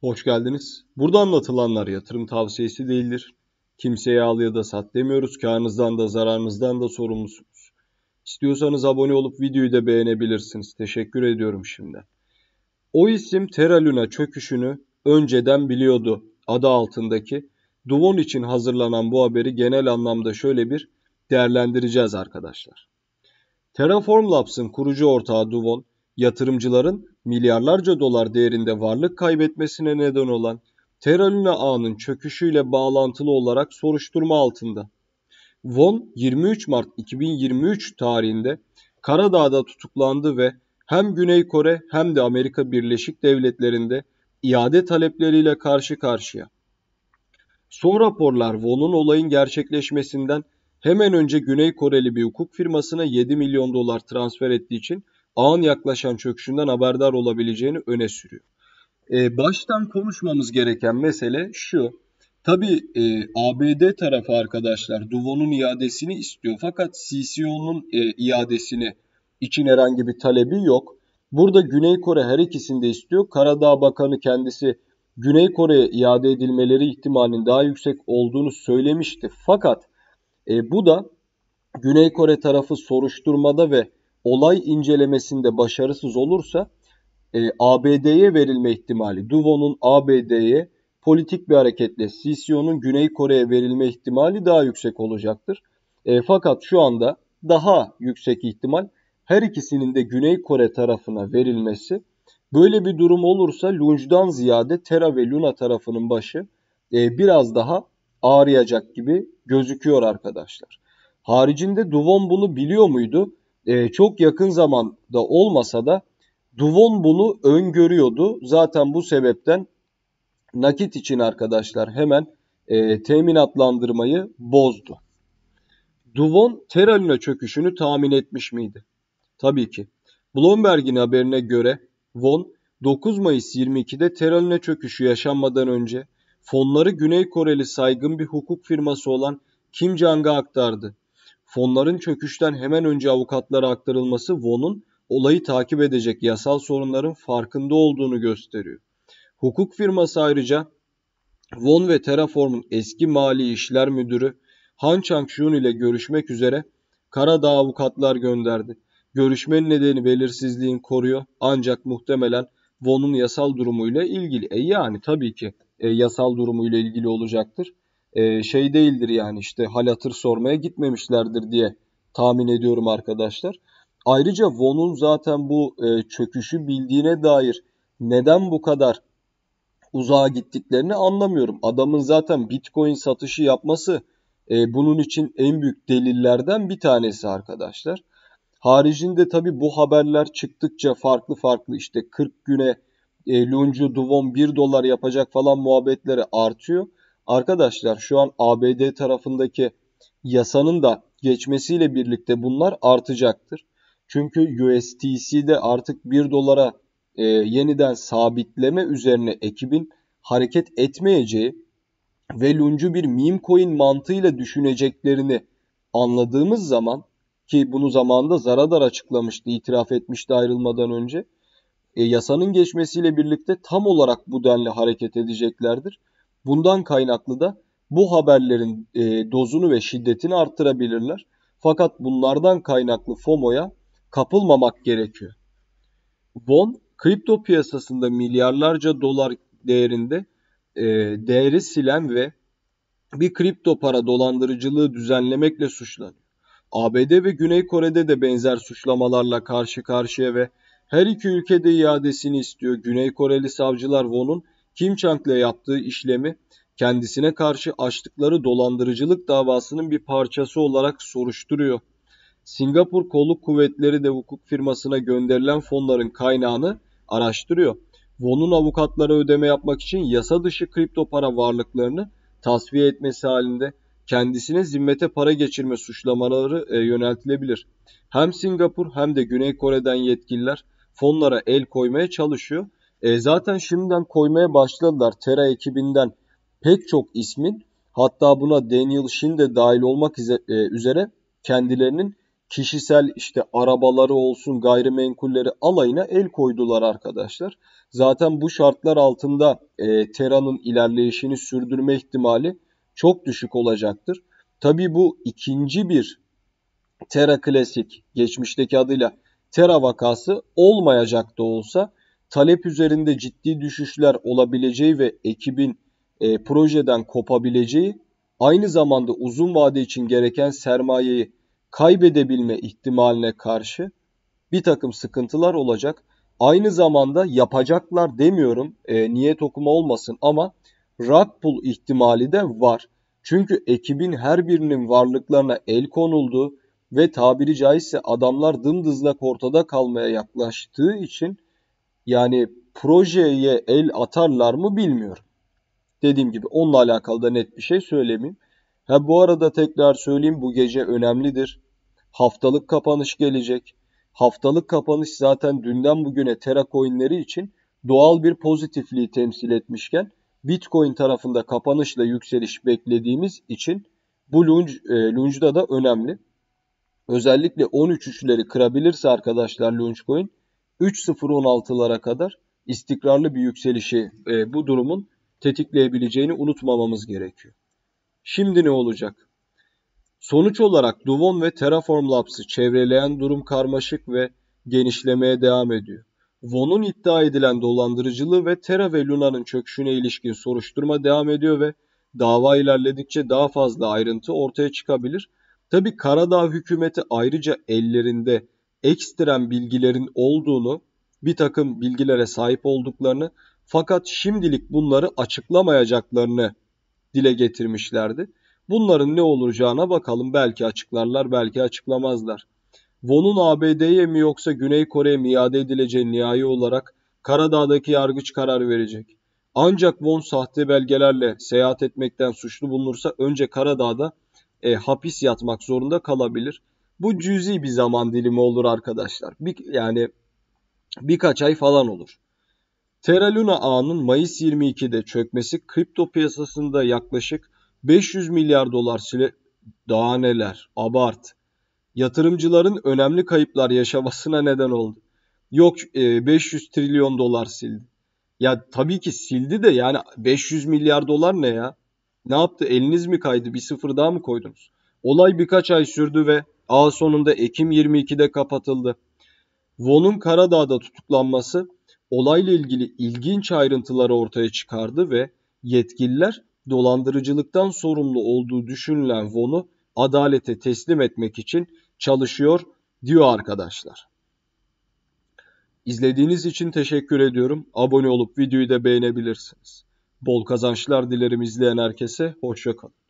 Hoş geldiniz. Burada anlatılanlar yatırım tavsiyesi değildir. Kimseye al ya da sat demiyoruz. kârınızdan da zararınızdan da sorumlusunuz. İstiyorsanız abone olup videoyu da beğenebilirsiniz. Teşekkür ediyorum şimdi. O isim Terra Luna çöküşünü önceden biliyordu adı altındaki. Duvon için hazırlanan bu haberi genel anlamda şöyle bir değerlendireceğiz arkadaşlar. Terraform Labs'ın kurucu ortağı Duvon, yatırımcıların milyarlarca dolar değerinde varlık kaybetmesine neden olan Terra Luna ağının çöküşüyle bağlantılı olarak soruşturma altında. Von 23 Mart 2023 tarihinde Karadağ'da tutuklandı ve hem Güney Kore hem de Amerika Birleşik Devletleri'nde iade talepleriyle karşı karşıya. Son raporlar Von'un olayın gerçekleşmesinden hemen önce Güney Koreli bir hukuk firmasına 7 milyon dolar transfer ettiği için ağın yaklaşan çöküşünden haberdar olabileceğini öne sürüyor. E, baştan konuşmamız gereken mesele şu. Tabi e, ABD tarafı arkadaşlar Duvon'un iadesini istiyor fakat CCO'nun e, iadesini için herhangi bir talebi yok. Burada Güney Kore her ikisini de istiyor. Karadağ Bakanı kendisi Güney Kore'ye iade edilmeleri ihtimalinin daha yüksek olduğunu söylemişti. Fakat e, bu da Güney Kore tarafı soruşturmada ve olay incelemesinde başarısız olursa e, ABD'ye verilme ihtimali, Duvon'un ABD'ye politik bir hareketle CCO'nun Güney Kore'ye verilme ihtimali daha yüksek olacaktır. E, fakat şu anda daha yüksek ihtimal her ikisinin de Güney Kore tarafına verilmesi. Böyle bir durum olursa Lunge'dan ziyade Terra ve Luna tarafının başı e, biraz daha ağrıyacak gibi gözüküyor arkadaşlar. Haricinde Duvon bunu biliyor muydu? e, çok yakın zamanda olmasa da Duvon bunu öngörüyordu. Zaten bu sebepten nakit için arkadaşlar hemen e, teminatlandırmayı bozdu. Duvon Teralina çöküşünü tahmin etmiş miydi? Tabii ki. Bloomberg'in haberine göre Von 9 Mayıs 22'de Teralina çöküşü yaşanmadan önce fonları Güney Koreli saygın bir hukuk firması olan Kim Jong'a aktardı fonların çöküşten hemen önce avukatlara aktarılması Von'un olayı takip edecek yasal sorunların farkında olduğunu gösteriyor. Hukuk firması ayrıca Von ve Terraform'un eski mali işler müdürü Han Chang-shun ile görüşmek üzere Karadağ avukatlar gönderdi. Görüşmenin nedeni belirsizliğin koruyor ancak muhtemelen Von'un yasal durumuyla ilgili. E yani tabii ki e, yasal durumuyla ilgili olacaktır. E, şey değildir yani işte hal hatır sormaya gitmemişlerdir diye tahmin ediyorum arkadaşlar. Ayrıca Von'un zaten bu e, çöküşü bildiğine dair neden bu kadar uzağa gittiklerini anlamıyorum. Adamın zaten Bitcoin satışı yapması e, bunun için en büyük delillerden bir tanesi arkadaşlar. Haricinde tabi bu haberler çıktıkça farklı farklı işte 40 güne e, Luncu Duvon 1 dolar yapacak falan muhabbetleri artıyor. Arkadaşlar şu an ABD tarafındaki yasanın da geçmesiyle birlikte bunlar artacaktır. Çünkü USTC'de artık 1 dolara e, yeniden sabitleme üzerine ekibin hareket etmeyeceği ve luncu bir meme coin mantığıyla düşüneceklerini anladığımız zaman ki bunu zamanında Zaradar açıklamıştı, itiraf etmişti ayrılmadan önce. E, yasanın geçmesiyle birlikte tam olarak bu denli hareket edeceklerdir. Bundan kaynaklı da bu haberlerin e, dozunu ve şiddetini arttırabilirler. Fakat bunlardan kaynaklı FOMO'ya kapılmamak gerekiyor. Bon, kripto piyasasında milyarlarca dolar değerinde e, değeri silen ve bir kripto para dolandırıcılığı düzenlemekle suçlanıyor. ABD ve Güney Kore'de de benzer suçlamalarla karşı karşıya ve her iki ülkede iadesini istiyor. Güney Koreli savcılar Won'un kim chang Chang'le yaptığı işlemi kendisine karşı açtıkları dolandırıcılık davasının bir parçası olarak soruşturuyor. Singapur Kolluk Kuvvetleri de hukuk firmasına gönderilen fonların kaynağını araştırıyor. Von'un avukatlara ödeme yapmak için yasa dışı kripto para varlıklarını tasfiye etmesi halinde kendisine zimmete para geçirme suçlamaları e, yöneltilebilir. Hem Singapur hem de Güney Kore'den yetkililer fonlara el koymaya çalışıyor e, zaten şimdiden koymaya başladılar Terra ekibinden pek çok ismin hatta buna Daniel Shin de dahil olmak e, üzere kendilerinin kişisel işte arabaları olsun gayrimenkulleri alayına el koydular arkadaşlar. Zaten bu şartlar altında e, Tera'nın ilerleyişini sürdürme ihtimali çok düşük olacaktır. Tabi bu ikinci bir Terra klasik geçmişteki adıyla Terra vakası olmayacak da olsa talep üzerinde ciddi düşüşler olabileceği ve ekibin e, projeden kopabileceği aynı zamanda uzun vade için gereken sermayeyi kaybedebilme ihtimaline karşı bir takım sıkıntılar olacak. Aynı zamanda yapacaklar demiyorum e, niyet okuma olmasın ama rug pull ihtimali de var. Çünkü ekibin her birinin varlıklarına el konuldu ve tabiri caizse adamlar dımdızlak ortada kalmaya yaklaştığı için yani projeye el atarlar mı bilmiyorum. Dediğim gibi onunla alakalı da net bir şey söylemeyeyim. Ha bu arada tekrar söyleyeyim bu gece önemlidir. Haftalık kapanış gelecek. Haftalık kapanış zaten dünden bugüne Terra coinleri için doğal bir pozitifliği temsil etmişken Bitcoin tarafında kapanışla yükseliş beklediğimiz için bu lunge, e, lunge'da da önemli. Özellikle 13.3'leri kırabilirse arkadaşlar Launchcoin 3.016'lara kadar istikrarlı bir yükselişi e, bu durumun tetikleyebileceğini unutmamamız gerekiyor. Şimdi ne olacak? Sonuç olarak Duvon ve Terraform Labs'ı çevreleyen durum karmaşık ve genişlemeye devam ediyor. Von'un iddia edilen dolandırıcılığı ve Terra ve Luna'nın çöküşüne ilişkin soruşturma devam ediyor ve dava ilerledikçe daha fazla ayrıntı ortaya çıkabilir. Tabi Karadağ hükümeti ayrıca ellerinde ekstrem bilgilerin olduğunu, bir takım bilgilere sahip olduklarını fakat şimdilik bunları açıklamayacaklarını dile getirmişlerdi. Bunların ne olacağına bakalım belki açıklarlar belki açıklamazlar. Von'un ABD'ye mi yoksa Güney Kore'ye mi iade edileceği nihai olarak Karadağ'daki yargıç karar verecek. Ancak Von sahte belgelerle seyahat etmekten suçlu bulunursa önce Karadağ'da e, hapis yatmak zorunda kalabilir. Bu cüzi bir zaman dilimi olur arkadaşlar. Bir, yani birkaç ay falan olur. Terra Luna ağının Mayıs 22'de çökmesi kripto piyasasında yaklaşık 500 milyar dolar sile daha neler abart. Yatırımcıların önemli kayıplar yaşamasına neden oldu. Yok 500 e, trilyon dolar sildi. Ya tabii ki sildi de yani 500 milyar dolar ne ya? Ne yaptı? Eliniz mi kaydı? Bir sıfır daha mı koydunuz? Olay birkaç ay sürdü ve ağ sonunda Ekim 22'de kapatıldı. Von'un Karadağ'da tutuklanması olayla ilgili ilginç ayrıntıları ortaya çıkardı ve yetkililer dolandırıcılıktan sorumlu olduğu düşünülen Von'u adalete teslim etmek için çalışıyor diyor arkadaşlar. İzlediğiniz için teşekkür ediyorum. Abone olup videoyu da beğenebilirsiniz. Bol kazançlar dilerim izleyen herkese. Hoşçakalın.